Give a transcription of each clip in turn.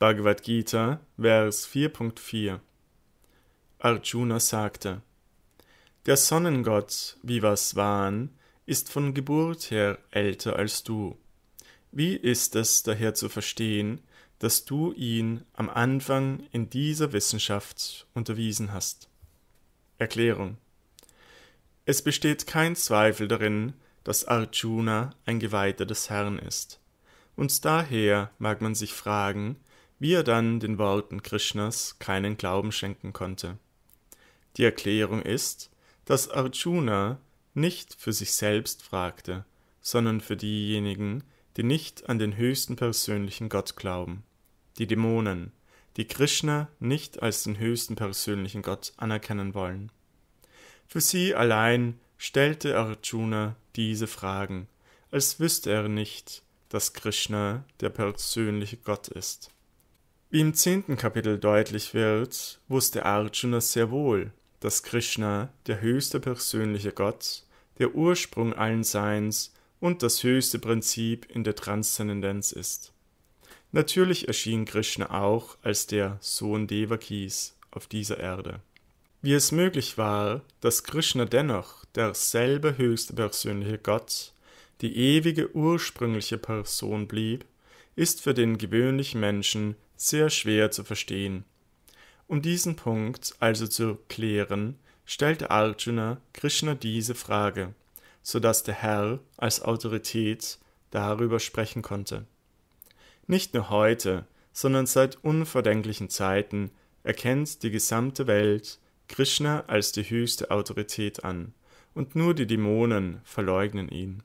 Bhagavad Gita, Vers 4.4 Arjuna sagte, Der Sonnengott Vivaswan ist von Geburt her älter als du. Wie ist es daher zu verstehen, dass du ihn am Anfang in dieser Wissenschaft unterwiesen hast? Erklärung Es besteht kein Zweifel darin, dass Arjuna ein Geweihter des Herrn ist. Und daher mag man sich fragen, wie er dann den Worten Krishnas keinen Glauben schenken konnte. Die Erklärung ist, dass Arjuna nicht für sich selbst fragte, sondern für diejenigen, die nicht an den höchsten persönlichen Gott glauben, die Dämonen, die Krishna nicht als den höchsten persönlichen Gott anerkennen wollen. Für sie allein stellte Arjuna diese Fragen, als wüsste er nicht, dass Krishna der persönliche Gott ist. Wie im zehnten Kapitel deutlich wird, wusste Arjuna sehr wohl, dass Krishna, der höchste persönliche Gott, der Ursprung allen Seins und das höchste Prinzip in der Transzendenz ist. Natürlich erschien Krishna auch als der Sohn Devakis auf dieser Erde. Wie es möglich war, dass Krishna dennoch derselbe höchste persönliche Gott, die ewige ursprüngliche Person blieb, ist für den gewöhnlichen Menschen sehr schwer zu verstehen. Um diesen Punkt also zu klären, stellte Arjuna Krishna diese Frage, so dass der Herr als Autorität darüber sprechen konnte. Nicht nur heute, sondern seit unverdenklichen Zeiten erkennt die gesamte Welt Krishna als die höchste Autorität an, und nur die Dämonen verleugnen ihn.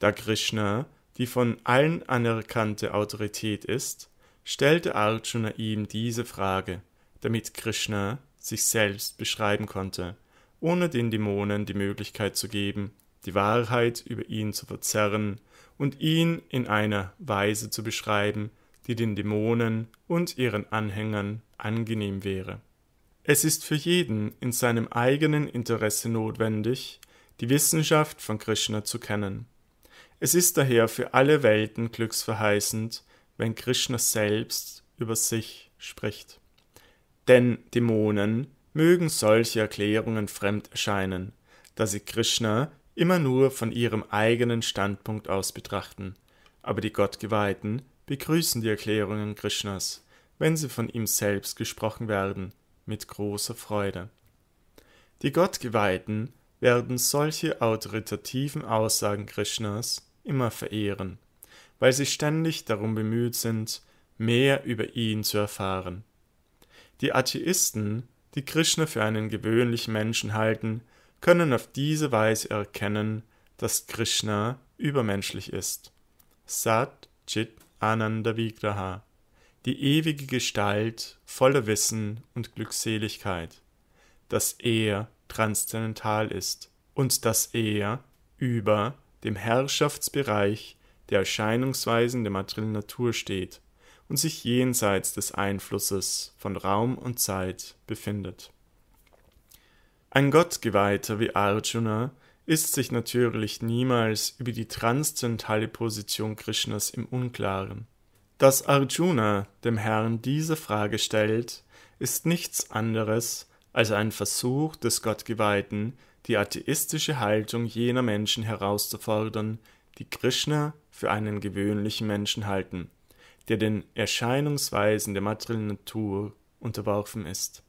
Da Krishna die von allen anerkannte Autorität ist, stellte Arjuna ihm diese Frage, damit Krishna sich selbst beschreiben konnte, ohne den Dämonen die Möglichkeit zu geben, die Wahrheit über ihn zu verzerren und ihn in einer Weise zu beschreiben, die den Dämonen und ihren Anhängern angenehm wäre. Es ist für jeden in seinem eigenen Interesse notwendig, die Wissenschaft von Krishna zu kennen. Es ist daher für alle Welten glücksverheißend, wenn Krishna selbst über sich spricht. Denn Dämonen mögen solche Erklärungen fremd erscheinen, da sie Krishna immer nur von ihrem eigenen Standpunkt aus betrachten. Aber die Gottgeweihten begrüßen die Erklärungen Krishnas, wenn sie von ihm selbst gesprochen werden, mit großer Freude. Die Gottgeweihten werden solche autoritativen Aussagen Krishnas immer verehren weil sie ständig darum bemüht sind, mehr über ihn zu erfahren. Die Atheisten, die Krishna für einen gewöhnlichen Menschen halten, können auf diese Weise erkennen, dass Krishna übermenschlich ist. Sat Chit Ananda Vigraha, die ewige Gestalt voller Wissen und Glückseligkeit, dass er transzendental ist und dass er über dem Herrschaftsbereich der Erscheinungsweisen der materiellen Natur steht und sich jenseits des Einflusses von Raum und Zeit befindet. Ein Gottgeweihter wie Arjuna ist sich natürlich niemals über die transzendentale Position Krishnas im Unklaren. Dass Arjuna dem Herrn diese Frage stellt, ist nichts anderes als ein Versuch des Gottgeweihten, die atheistische Haltung jener Menschen herauszufordern, die Krishna für einen gewöhnlichen Menschen halten, der den Erscheinungsweisen der materiellen Natur unterworfen ist.